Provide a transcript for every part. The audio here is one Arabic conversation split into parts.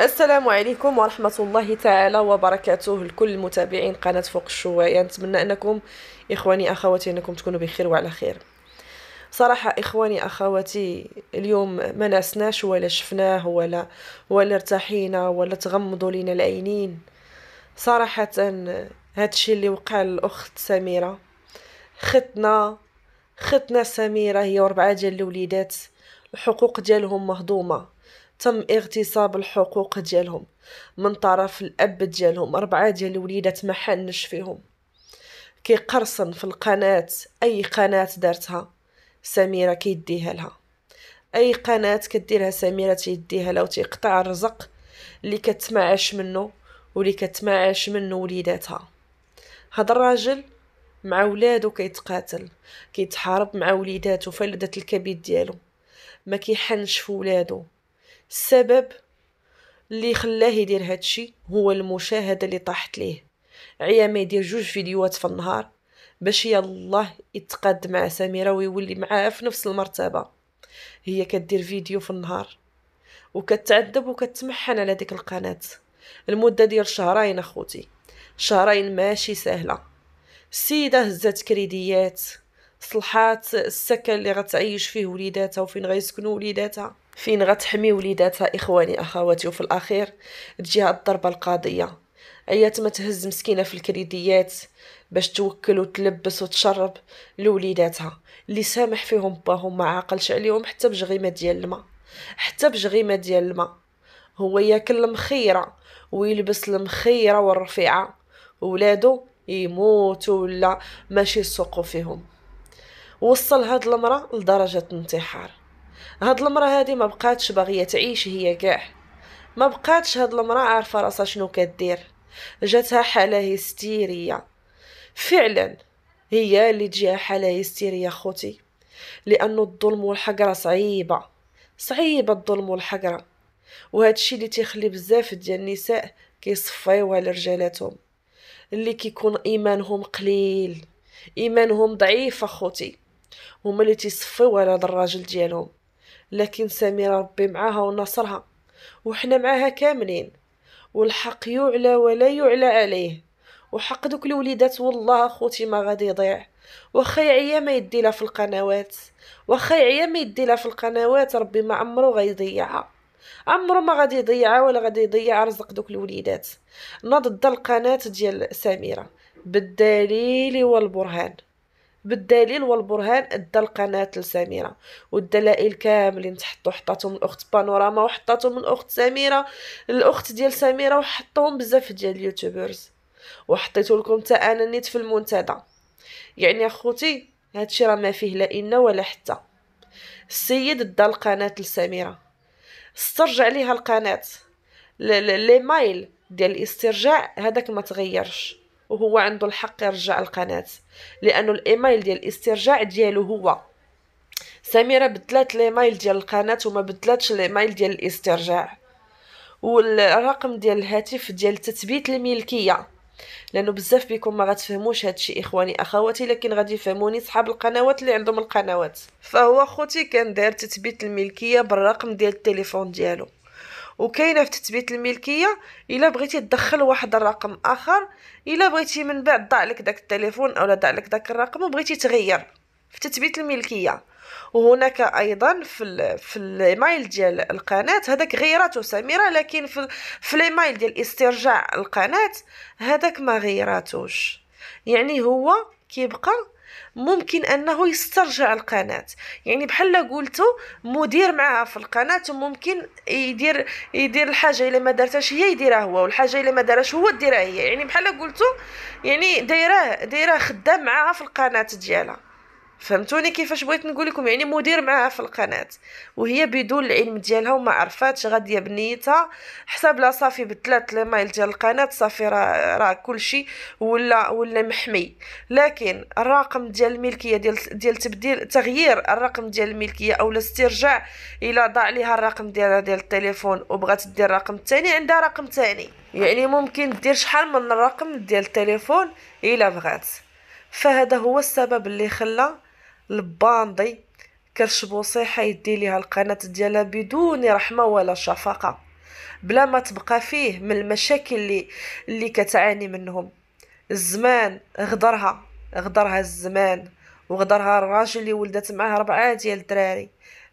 السلام عليكم ورحمة الله تعالى وبركاته لكل متابعين قناة فوق الشواية نتمنى أنكم إخواني أخواتي أنكم تكونوا بخير وعلى خير صراحة إخواني أخواتي اليوم ما ناسناش ولا شفناه ولا ولا ارتاحينا ولا تغمضوا لينا العينين صراحة هادشي اللي وقع للأخت سميرة ختنا ختنا سميرة هي وربعة ديال الوليدات الحقوق ديالهم مهضومة تم اغتصاب الحقوق ديالهم من طرف الاب ديالهم اربعه ديال الوليدات ما حنش فيهم كيقرصن في القناه اي قناه دارتها سميره كيديها لها اي قناه كديرها سميره تيديها لها وتيقطع الرزق اللي كتمعش منه واللي كتمعش منه وليداتها هذا الراجل مع ولادو كيتقاتل كيتحارب مع وليداتو فلدت الكبد ديالو ما كيحنش في ولادو السبب اللي خلاه يدير هادشي هو المشاهده اللي طاحت ليه عيا ما يدير جوج فيديوهات في النهار باش يالله يتقاد مع سميره ويولي معاها في نفس المرتبه هي كدير فيديو في النهار وكتعذب وكتمحن على ديك القناه المده ديال شهرين اخوتي شهرين ماشي سهله السيده هزات كريديات صلحات السكن اللي غتعيش فيه وليداتها وفين غيسكنوا وليداتها فين غتحمي وليداتها اخواني اخواتي وفي الاخير تجيها الضربه القاضيه عيات ما تهز مسكينه في الكريديات باش توكل وتلبس وتشرب لوليداتها اللي سامح فيهم باهم ما عاقلش عليهم حتى بجغيمه ديال الماء حتى بجغيمه ديال الماء هو ياكل المخيره ويلبس المخيره والرفيعه ولادو يموتوا ولا ماشي يسوقوا فيهم وصل هاد المراه لدرجه انتحار هاد المراه هادي ما بقاتش باغيه تعيش هي كاع ما بقاتش هاد المراه عارفه راسها شنو كدير جاتها حاله هستيريه فعلا هي اللي تجيها حاله هستيريه خوتي لانه الظلم والحقره صعيبه صعيبه الظلم والحقره وهذا الشيء اللي تيخلي بزاف ديال النساء كيصفيوها لرجالاتهم اللي كيكون ايمانهم قليل ايمانهم ضعيف اخوتي هما اللي تيصفيو على الراجل ديالهم لكن سامي ربي معاها ونصرها وحنا معاها كاملين والحق يعلى ولا يعلى عليه وحق دوك الوليدات والله اخوتي ما غادي يضيع واخا يعيا ما يدي في القنوات واخا يعيا ما يدي في القنوات ربي ما عمرو غيضيعها عمرو ما غادي يضيعها ولا غادي يضيع رزق دوك الوليدات نضد القناه ديال سميره بالدليل والبرهان بالدليل والبرهان ادى القناه لسميره والدلائل كاملين تحطوا حطاتهم الاخت بانوراما وحطاتهم الاخت سميره الاخت ديال سميره وحطوهم بزاف ديال اليوتيوبرز وحطيت لكم حتى انا نيت في المنتدى يعني اخوتي هادشي راه ما فيه لا ان ولا حتى السيد ادى القناه لسميره استرجع ليها القناه لي مايل ديال الاسترجاع هذاك ما تغيرش وهو عنده الحق يرجع القناة لأنه الإيميل ديال الاسترجاع ديالو هو سميرة بدلت الإيميل ديال القناة وما بدلتش الإيميل ديال الاسترجاع والرقم ديال الهاتف ديال تثبيت الملكيه لانه بزاف بكم ما غتفهموش هادشي اخواني اخواتي لكن غادي يفهموني صحاب القنوات اللي عندهم القنوات فهو خوتي كان داير تثبيت الملكيه بالرقم ديال التليفون ديالو وكاينه في تثبيت الملكيه الا بغيتي تدخل واحد الرقم اخر الا بغيتي من بعد ضاع لك داك التليفون اولا ضاع لك داك الرقم وبغيتي تغير في تثبيت الملكيه وهناك ايضا في الـ في الايميل ديال القناه هذاك غيرته سميره لكن في في الايميل ديال استرجاع القناه هذاك ما غيراتوش يعني هو كيبقى ممكن انه يسترجع القناه يعني بحال قلتو مدير معاها في القناه ممكن يدير يدير الحاجه الا ما دارتهاش هي يديرها هو والحاجه الا ما دارهاش هو ديرها هي يعني بحال قلتو يعني دايراه دايراه خدام معاها في القناه ديالها فهمتوني كيفاش بغيت نقول لكم يعني مدير معاها في القناه وهي بدون العلم ديالها وما عرفاتش غاديه بنيتها حساب لا صافي بثلاث مايل ديال القناه صافي راه كل كلشي ولا ولا محمي لكن الرقم ديال الملكيه ديال ديال تبديل تغيير الرقم ديال الملكيه او الاسترجاع الا ضاع ليها الرقم ديالها ديال التليفون وبغات دير الرقم الثاني عندها رقم ثاني يعني ممكن دير شحال من الرقم ديال التليفون الا بغات فهذا هو السبب اللي خلى الباندي كرش بوصيحة يدي ليها القناة ديالها بدون رحمة ولا شفقة بلا ما تبقى فيه من المشاكل اللي, اللي كتعاني منهم الزمان غدرها غدرها الزمان وغدرها الراجل اللي ولدت معاه ربعة ديال الدراري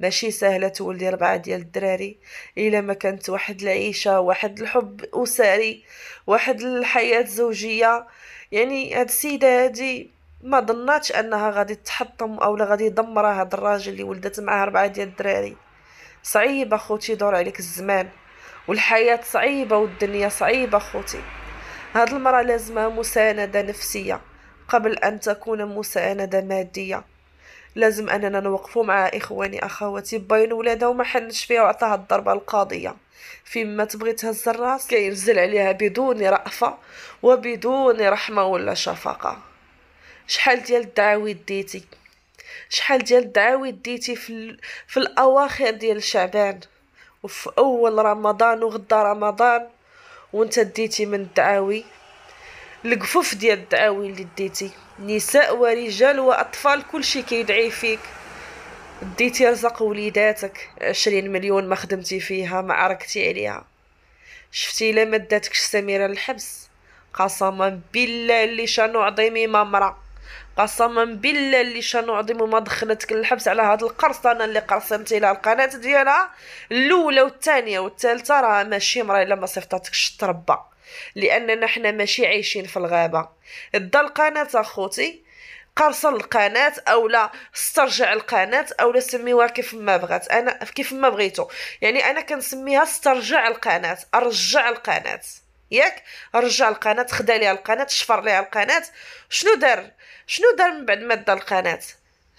ماشي سهله تولدي ربعه ديال الدراري الا ما كانت واحد العيشه واحد الحب اسري واحد الحياه الزوجية يعني هاد السيده هادي ما ظناتش انها غادي تحطم او غادي يدمرها هاد الراجل اللي ولدت معاه اربعه ديال الدراري صعيبه اخوتي دور عليك الزمان والحياه صعيبه والدنيا صعيبه اخوتي هاد المراه لازمها مسانده نفسيه قبل ان تكون مسانده ماديه لازم اننا نوقفوا مع اخواني اخواتي باين ولادها وما حنش فيها وعطاها الضربه القاضيه فيما تبغي تهز الراس كينزل عليها بدون رأفه وبدون رحمه ولا شفقه شحال ديال الدعاوي ديتي شحال ديال الدعاوي ديتي في, في الاواخر ديال شعبان وفي اول رمضان وغدا رمضان وانت ديتي من الدعاوي القفوف ديال الدعاوي اللي ديتي نساء ورجال واطفال كلشي كيدعي فيك ديتي رزق وليداتك عشرين مليون ما خدمتي فيها ما عركتي عليها شفتي لما داتكش سميره الحبس قسما بالله اللي شانو عظيمي ما مرأ قسما بالله اللي شنو عظيم ما دخلتك للحبس على هاد القرصنه اللي قرصنتي لها القناه ديالها الاولى والثانيه والثالثه راه ماشي مراه الا ما صيفطاتكش تربى لاننا حنا ماشي عايشين في الغابه دا القناه اخوتي قرصن القناه اولا استرجع القناه اولا سميوها كيف ما بغات انا كيف ما بغيتو يعني انا كنسميها استرجع القناه ارجع القناه ياك رجع القناه خدا ليها القناه شفر ليها القناه شنو دار شنو دار من بعد ما دار القناه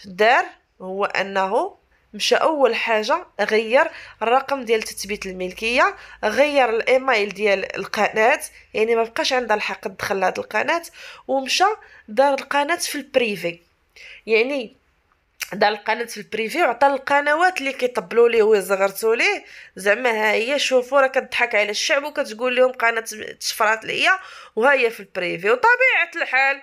دار هو انه مشى اول حاجه غير الرقم ديال تثبيت الملكيه غير الايميل ديال القناه يعني ما بقاش عندها الحق تدخل لهاد القناه ومشى دار القناه في البريفي يعني دار القناه في البريفي وعطى القنوات اللي كيطبلوا ليه ويزغرتوا ليه زعما ها هي شوفوا راه كضحك على الشعب وكتقول لهم قناه تشفرات ليا وها هي في البريفي وطبيعه الحال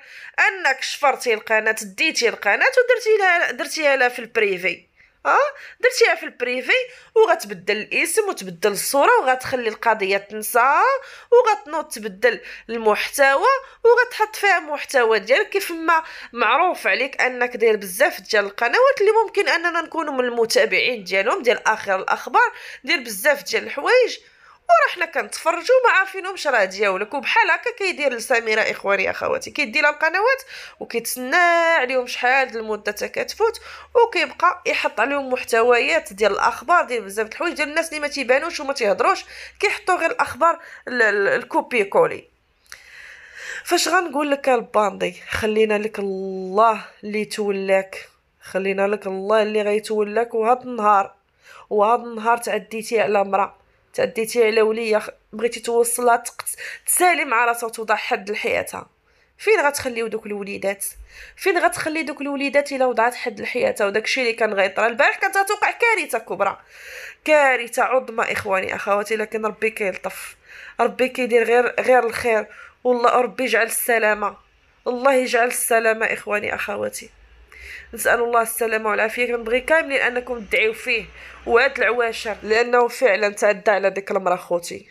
انك شفرتي القناه ديتي القناه ودرتي لها درتيها لها في البريفي اه درتيها في البريفي وغتبدل الاسم وتبدل الصوره وغتخلي القضيه تنسى وغتنوض تبدل المحتوى وغتحط فيها محتوى ديالك كيف ما معروف عليك انك داير بزاف ديال القنوات اللي ممكن اننا نكونوا من المتابعين ديالهم ديال اخر الاخبار ديال بزاف ديال الحوايج ورحنا كنتفرجوا ما عارفينهمش راه دياولك وبحال هكا كيدير لسميره اخواني اخواتي كيدي لها القنوات وكيتسنى عليهم شحال المده تا كتفوت وكيبقى يحط عليهم محتويات ديال الاخبار ديال بزاف د الحوايج ديال الناس اللي ما تيبانوش وما تيهضروش كيحطوا غير الاخبار الكوبي كولي فاش غنقول لك الباندي خلينا لك الله اللي تولاك خلينا لك الله اللي غيتولاك وهذا النهار وهذا النهار تعديتي على امراه تعديتي على ولية بغيتي توصلها تقت... تسالي مع راسها وتوضع حد لحياتها فين غتخليو دوك الوليدات فين غتخلي دوك الوليدات الا وضعت حد لحياتها وداكشي اللي كان غيطرى البارح كانت غتوقع كارثه كبرى كارثه عظمى اخواني اخواتي لكن ربي كيلطف ربي كيدير غير غير الخير والله ربي يجعل السلامه الله يجعل السلامه اخواني اخواتي نسال الله السلامه والعافيه كنبغي كاملين انكم تدعيو فيه وهاد العواشر لانه فعلا تعدى على ديك المراه خوتي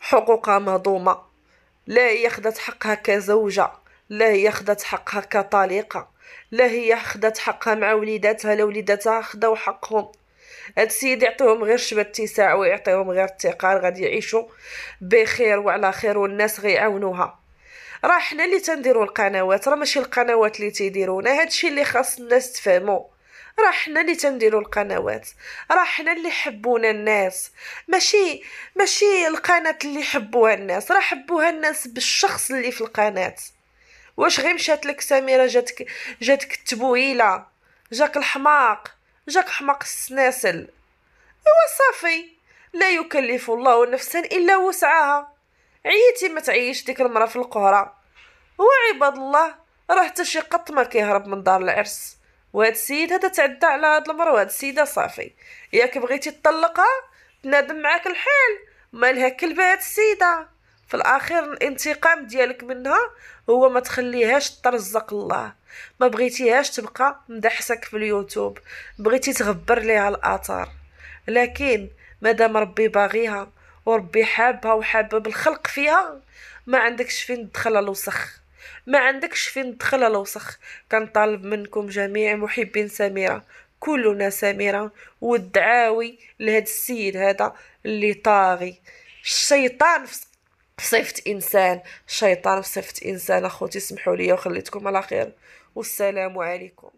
حقوقها مهضومه لا هي خدات حقها كزوجه لا هي خدات حقها كطليقه لا هي خدات حقها مع وليداتها لا وليداتها خداو حقهم هاد السيد يعطيهم غير شبه الاتساع ويعطيهم غير التقار غادي يعيشوا بخير وعلى خير والناس غيعاونوها راه حنا اللي تنديروا القنوات راه ماشي القنوات اللي تيديرونا هادشي اللي خاص الناس تفهمو راه حنا اللي تنديروا القنوات راه حنا اللي حبونا الناس ماشي ماشي القناه اللي حبوها الناس راه حبوها الناس بالشخص اللي في القناه واش غير مشات لك سميره جاتك جاتك التبويله جاك الحماق جاك حماق السناسل صافي لا يكلف الله نفسا الا وسعها عييتي ما تعيش ديك المراه في القهره هو عباد الله راه حتى شي قط ما كيهرب من دار العرس وهاد السيد هذا تعدى على هاد المراه وهاد السيده صافي ياك بغيتي تطلقها تنادم معاك الحال مالها كلبه هاد السيده في الاخير الانتقام ديالك منها هو ما تخليهاش ترزق الله ما بغيتيهاش تبقى مدحسك في اليوتيوب بغيتي تغبر ليها الاثار لكن مادام ربي باغيها وربي حابها وحابب الخلق فيها ما عندكش فين تدخل الوسخ ما عندكش فين تدخل الوسخ كنطالب منكم جميع محبين سميره كلنا سميره والدعاوي لهذا السيد هذا اللي طاغي الشيطان في صفة انسان الشيطان في صفة انسان اخوتي اسمحوا لي وخليتكم على خير والسلام عليكم